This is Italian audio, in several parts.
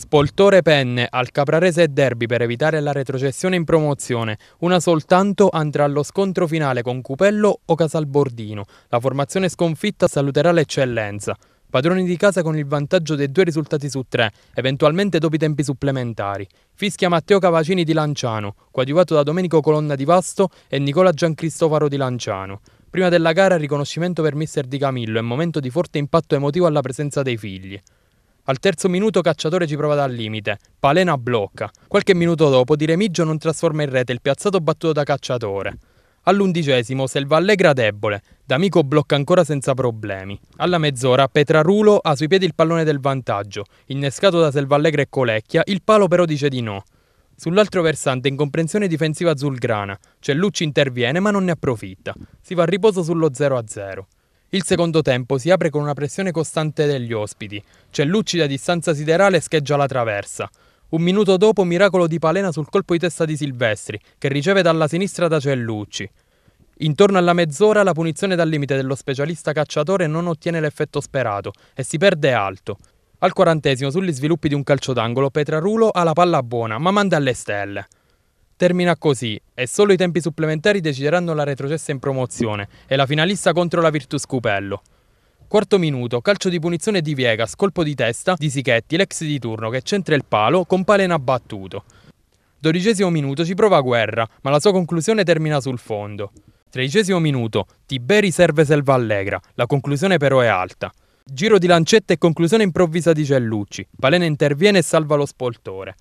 Spoltore penne al Caprarese e Derby per evitare la retrocessione in promozione. Una soltanto andrà allo scontro finale con Cupello o Casalbordino. La formazione sconfitta saluterà l'eccellenza. Padroni di casa con il vantaggio dei due risultati su tre, eventualmente dopo i tempi supplementari. Fischia Matteo Cavacini di Lanciano, coadiuvato da Domenico Colonna di Vasto e Nicola Giancristofaro di Lanciano. Prima della gara riconoscimento per mister Di Camillo e momento di forte impatto emotivo alla presenza dei figli. Al terzo minuto Cacciatore ci prova dal limite, Palena blocca. Qualche minuto dopo Di Remigio non trasforma in rete il piazzato battuto da Cacciatore. All'undicesimo Selva Allegra debole, D'Amico blocca ancora senza problemi. Alla mezz'ora Petrarulo ha sui piedi il pallone del vantaggio, innescato da Selva Allegra e Colecchia, il palo però dice di no. Sull'altro versante incomprensione difensiva azulgrana, Cellucci interviene ma non ne approfitta. Si va a riposo sullo 0-0. Il secondo tempo si apre con una pressione costante degli ospiti. Cellucci da distanza siderale scheggia la traversa. Un minuto dopo miracolo di Palena sul colpo di testa di Silvestri, che riceve dalla sinistra da Cellucci. Intorno alla mezz'ora la punizione dal limite dello specialista cacciatore non ottiene l'effetto sperato e si perde alto. Al quarantesimo, sugli sviluppi di un calcio d'angolo, Petrarulo ha la palla buona, ma manda alle stelle. Termina così e solo i tempi supplementari decideranno la retrocessa in promozione e la finalista contro la Virtus Cupello. Quarto minuto, calcio di punizione di Viegas, colpo di testa di Sichetti, l'ex di turno che centra il palo con Palena battuto. Dodicesimo minuto ci prova Guerra, ma la sua conclusione termina sul fondo. Tredicesimo minuto, Tiberi serve Selva Allegra, la conclusione però è alta. Giro di lancetta e conclusione improvvisa di Cellucci. Palena interviene e salva lo spoltore.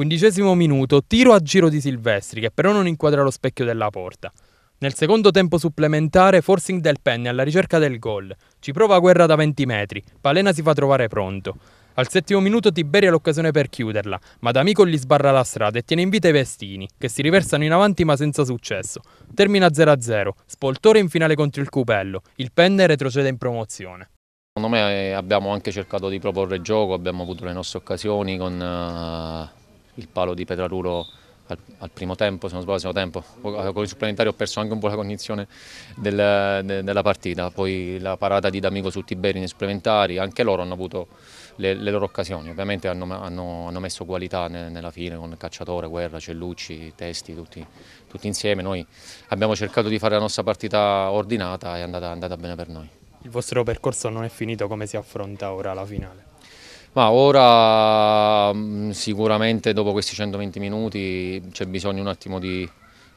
Quindicesimo minuto, tiro a giro di Silvestri che però non inquadra lo specchio della porta. Nel secondo tempo supplementare, forcing del penne alla ricerca del gol. Ci prova guerra da 20 metri, Palena si fa trovare pronto. Al settimo minuto Tiberi ha l'occasione per chiuderla, ma D'Amico gli sbarra la strada e tiene in vita i Vestini, che si riversano in avanti ma senza successo. Termina 0-0, Spoltore in finale contro il Cupello, il penne retrocede in promozione. Secondo me eh, abbiamo anche cercato di proporre gioco, abbiamo avuto le nostre occasioni con... Uh il palo di Petraruro al, al, primo tempo, se non sbaglio, al secondo tempo. Eh, con il supplementare ho perso anche un po' la cognizione del, de, della partita. Poi la parata di D'Amico su Tiberi nei supplementari, anche loro hanno avuto le, le loro occasioni. Ovviamente hanno, hanno, hanno messo qualità ne, nella fine con Cacciatore, Guerra, Cellucci, Testi, tutti, tutti, insieme. Noi abbiamo cercato di fare la nostra partita ordinata e è andata, andata bene per noi. Il vostro percorso non è finito, come si affronta ora la finale? Ma ora mm, sicuramente dopo questi 120 minuti c'è bisogno un attimo di,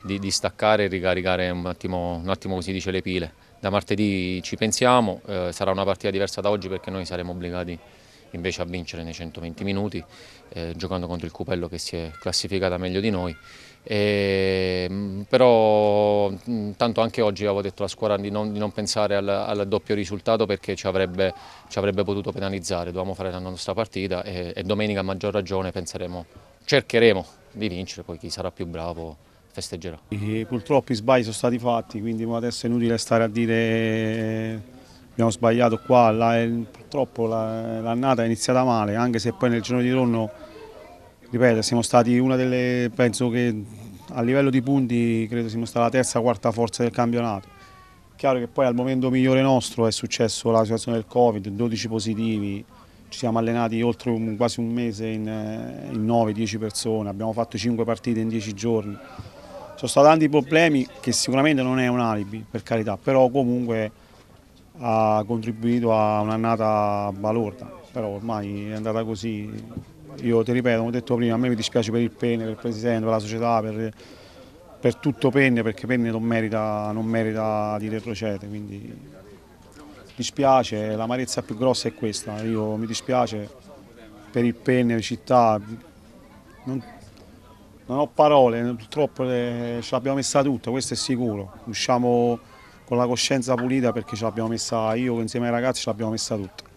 di, di, staccare e ricaricare un attimo, un attimo, come si dice, le pile. Da martedì ci pensiamo, eh, sarà una partita diversa da oggi perché noi saremo obbligati invece a vincere nei 120 minuti, eh, giocando contro il Cupello che si è classificata meglio di noi. E, ehm, però intanto mm, anche oggi avevo detto alla squadra di non, di non pensare al, al, doppio risultato perché ci avrebbe, ci avrebbe, potuto penalizzare, dovevamo fare la nostra partita e, e domenica a maggior ragione penseremo, cercheremo di vincere, poi chi sarà più bravo festeggerà. E purtroppo i sbagli sono stati fatti, quindi adesso è inutile stare a dire abbiamo sbagliato qua, là, eh, purtroppo l'annata è iniziata male, anche se poi nel giorno di ritorno, ripeto, siamo stati una delle, penso che a livello di punti credo siamo stati la terza quarta forza del campionato. Chiaro che poi al momento migliore nostro è successo la situazione del Covid, 12 positivi, ci siamo allenati oltre un, quasi un mese in, eh, in 9-10 persone, abbiamo fatto 5 partite in 10 giorni. Ci Sono stati tanti problemi che sicuramente non è un alibi, per carità, però comunque ha contribuito a un'annata balorda, però ormai è andata così. Io ti ripeto, come ho detto prima, a me mi dispiace per il Penne, per il Presidente, per la società, per, per tutto Penne, perché Penne non merita, non merita di retrocedere, quindi dispiace, l'amarezza più grossa è questa, io mi dispiace per il Penne, la città, non, non ho parole, purtroppo ce l'abbiamo messa tutta, questo è sicuro, usciamo con la coscienza pulita perché ce l'abbiamo messa io insieme ai ragazzi ce l'abbiamo messa tutta.